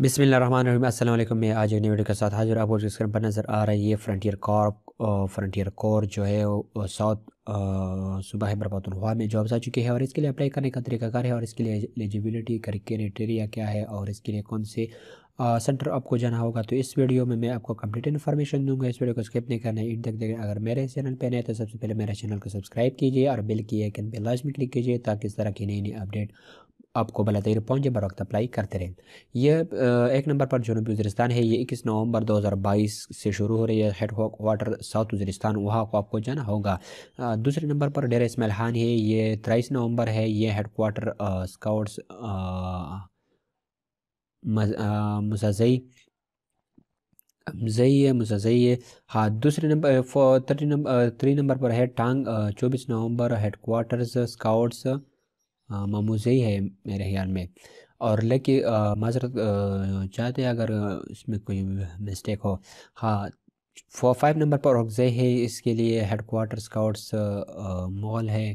बिसमिल वालेकुम मैं आज एक नई वीडियो के साथ हाजिर आप स्क्रीन पर नज़र आ रही है फ्रंटियर कॉर फ्रंटियर कोर जो है साउथ सुबह बरबातुलवा में जॉब्स आ चुके हैं और इसके लिए अप्लाई करने का तरीकाकार है और इसके लिए एलिजिबिलिटी क्राइटेरिया क्या है और इसके लिए कौन से आ, सेंटर आपको जाना होगा तो इस वीडियो में मैं आपको कंप्लीट इन्फॉर्मेशन दूंगा इस वीडियो को स्किप नहीं करना है इन तक देखें अगर मेरे चैनल पर नए तो सबसे पहले मेरे चैनल को सब्सक्राइब कीजिए और बिल की आइकन पर लाजमी क्लिक कीजिए ताकि इस तरह की नई नई अपडेट आपको बला तैर पहुँचे बर वक्त अप्लाई करते रहें यह एक नंबर पर जनूबी वजरस्तान है ये इक्कीस नवंबर दो हज़ार बाईस से शुरू हो रही है हेड वाटर साउथ वजरस्तान वहाँ को आपको जाना होगा दूसरे नंबर पर डेरा इसमाइल खान है ये तेईस नवंबर है ये हेड क्वार्टर स्काउट्स मुसजई जई है मुसजई है हाँ दूसरे number thirty number three number पर है टांग चौबीस नवंबर हेड क्वार्टर्स स्काउट्स हाँ, ममूज़ी है मेरे ख़्याल में और लेकिन माजरत चाहते हैं अगर इसमें कोई मिस्टेक हो हाँ फोर फाइव नंबर पर ऑक्जे है इसके लिए हेड स्काउट्स मॉल है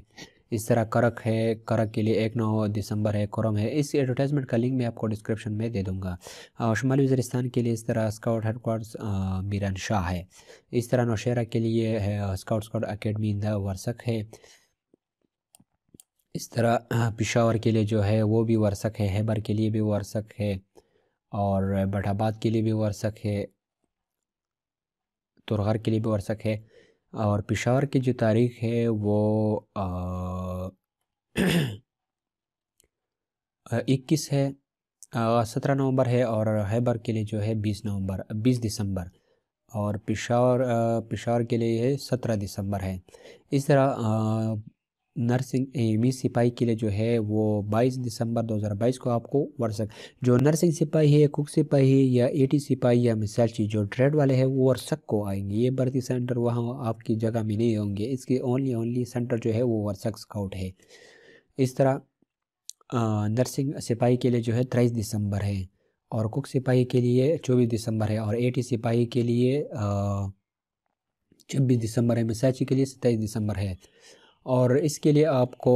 इस तरह करक है करक के लिए एक नौ दिसंबर है कोरम है इस एडवर्टाइजमेंट का लिंक मैं आपको डिस्क्रिप्शन में दे दूंगा शुमाली वजरिस्तान के लिए इस तरह स्काउट हेडकोर्ट्स मीरान शाह है इस तरह नौशहरा के लिए है स्काउट स्काउट अकेडमी इंदा वर्सक है इस तरह पिशावर के लिए जो है वो भी वर्षक है हैबर के लिए भी वर्षक है और बटाबाद के लिए भी वर्षक है तुरहर के लिए भी वर्षक है और पिशावर की जो तारीख है वो इक्कीस है सत्रह नवंबर है और हैबर के लिए जो है बीस नवंबर बीस दिसंबर और पिशावर पिशावर के लिए सत्रह दिसंबर है इस तरह नर्सिंग एमी सिपाही के लिए जो है वो 22 दिसंबर 2022 को आपको वर्षक जो नर्सिंग सिपाही है कुक सिपाही या एटी सिपाही या चीज जो ट्रेड वाले हैं वो वर्षक को आएंगे ये भर्ती सेंटर वहाँ आपकी जगह में नहीं होंगे इसके ओनली ओनली सेंटर जो है वो वर्षक स्काउट है इस तरह नर्सिंग सिपाही के लिए जो है तेईस दिसंबर है और कुक सिपाही के लिए चौबीस दिसंबर है और ए सिपाही के लिए छब्बीस दिसंबर है मिसाइची के लिए सत्ताईस दिसंबर है और इसके लिए आपको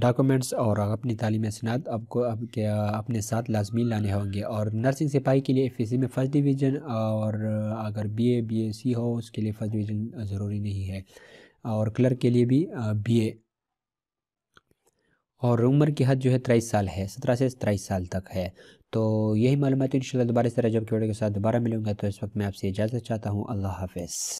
डॉक्यूमेंट्स और अपनी तालीम सनात आपको आपके अपने साथ लाजमी लाने होंगे और नर्सिंग सिपाही के लिए एफ में फ़र्स्ट डिवीज़न और अगर बीए बीएससी हो उसके लिए फ़र्स्ट डिवीज़न ज़रूरी नहीं है और क्लर्क के लिए भी बीए और उम्र की हद जो है तेईस साल है सत्रह से तेईस साल तक है तो यही मालूम है तो इन दोबारा से रजब जब के के साथ दोबारा मिलूँगा तो इस वक्त मैं आपसे इजाज़त चाहता हूँ अल्लाह हाफ़